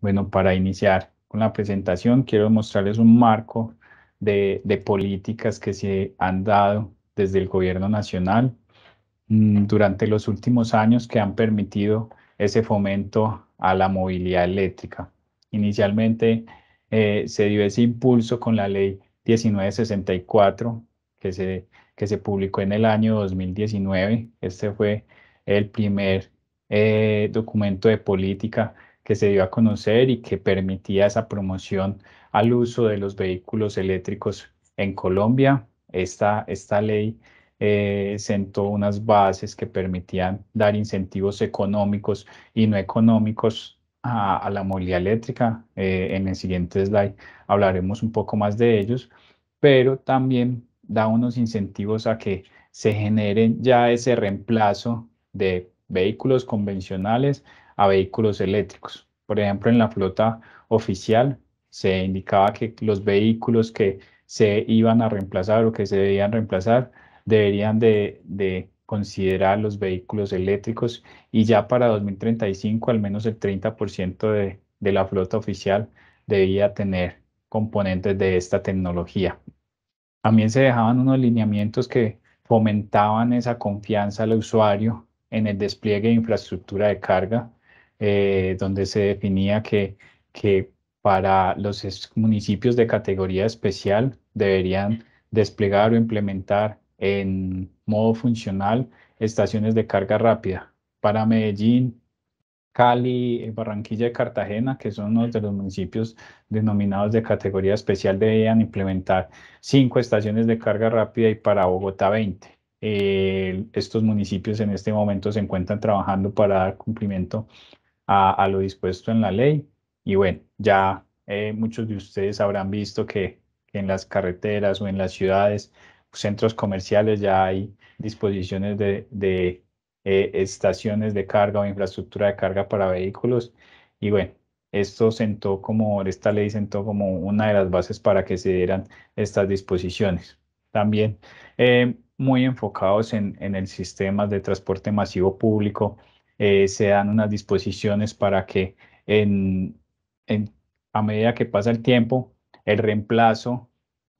Bueno, para iniciar con la presentación, quiero mostrarles un marco de, políticas que se han dado desde el gobierno nacional mm, durante los últimos años que han permitido ese fomento a la movilidad eléctrica. Inicialmente eh, se dio ese impulso con la ley 1964 que se, que se publicó en el año 2019. Este fue el primer eh, documento de política que se dio a conocer y que permitía esa promoción al uso de los vehículos eléctricos en Colombia. Esta, ley eh, sentó unas bases que permitían dar incentivos económicos y no económicos a, la movilidad eléctrica. Eh, en el siguiente slide hablaremos un poco más de ellos, pero también da unos incentivos a que se generen ya ese reemplazo de vehículos convencionales a vehículos eléctricos. Por ejemplo, en la flota oficial se indicaba que los vehículos que se iban a reemplazar o que se debían reemplazar deberían de, considerar los vehículos eléctricos y ya para 2035 al menos el 30% de, de la flota oficial debía tener componentes de esta tecnología. También se dejaban unos lineamientos que fomentaban esa confianza al usuario en el despliegue de infraestructura de carga eh, donde se definía que, que para los municipios de categoría especial deberían desplegar o implementar en modo funcional estaciones de carga rápida para Medellín, Cali, eh, Barranquilla y Cartagena, que son uno de los municipios denominados de categoría especial, deberían implementar cinco estaciones de carga rápida y para Bogotá 20. Eh, estos municipios en este momento se encuentran trabajando para dar cumplimiento a, lo dispuesto en la ley. Y bueno, ya eh, muchos de ustedes habrán visto que, en las carreteras o en las ciudades, centros comerciales, ya hay disposiciones de, eh, estaciones de carga o infraestructura de carga para vehículos. Y bueno, esto sentó como, esta ley sentó como una de las bases para que se dieran estas disposiciones. También eh, muy enfocados en el sistema de transporte masivo público, eh, se dan unas disposiciones para que a medida que pasa el tiempo, el reemplazo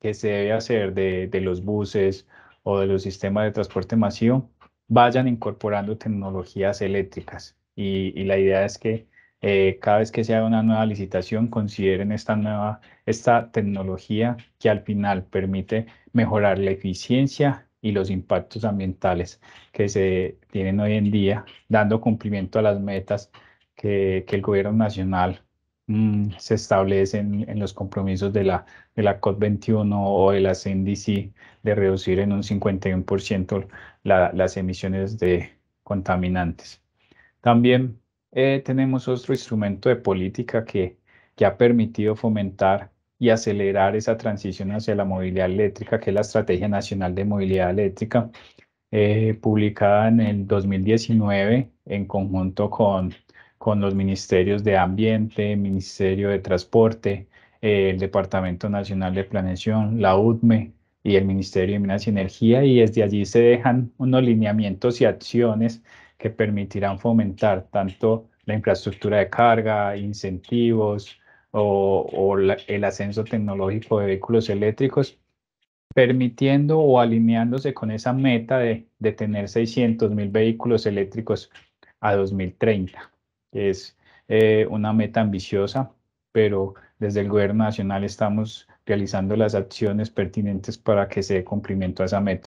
que se debe hacer de, los buses o de los sistemas de transporte masivo vayan incorporando tecnologías eléctricas. Y, la idea es que eh, cada vez que se haga una nueva licitación, consideren esta nueva esta tecnología que al final permite mejorar la eficiencia y los impactos ambientales que se tienen hoy en día, dando cumplimiento a las metas que, que el gobierno nacional mm, se establece en, los compromisos de la, de la COP21 o de la CNDC de reducir en un 51% la, las emisiones de contaminantes. También eh, tenemos otro instrumento de política que, que ha permitido fomentar y acelerar esa transición hacia la movilidad eléctrica, que es la Estrategia Nacional de Movilidad Eléctrica, eh, publicada en 2019 en conjunto con, los ministerios de Ambiente, Ministerio de Transporte, eh, el Departamento Nacional de Planeación, la UDME, y el Ministerio de Minas y Energía y desde allí se dejan unos lineamientos y acciones que permitirán fomentar tanto la infraestructura de carga, incentivos, o, el ascenso tecnológico de vehículos eléctricos, permitiendo o alineándose con esa meta de, tener 600 mil vehículos eléctricos a 2030. Es eh, una meta ambiciosa, pero desde el gobierno nacional estamos realizando las acciones pertinentes para que se dé cumplimiento a esa meta.